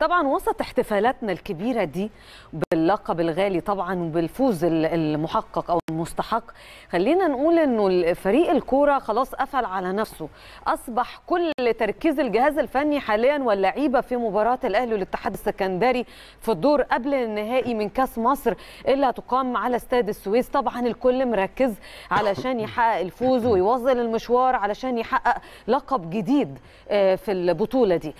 طبعا وسط احتفالاتنا الكبيرة دي باللقب الغالي طبعا وبالفوز المحقق أو المستحق خلينا نقول أنه فريق الكورة خلاص قفل على نفسه أصبح كل تركيز الجهاز الفني حاليا واللعيبة في مباراة الأهلي والاتحاد السكندري في الدور قبل النهائي من كاس مصر اللي هتقام على استاد السويس طبعا الكل مركز علشان يحقق الفوز ويوصل المشوار علشان يحقق لقب جديد آه، في البطولة دي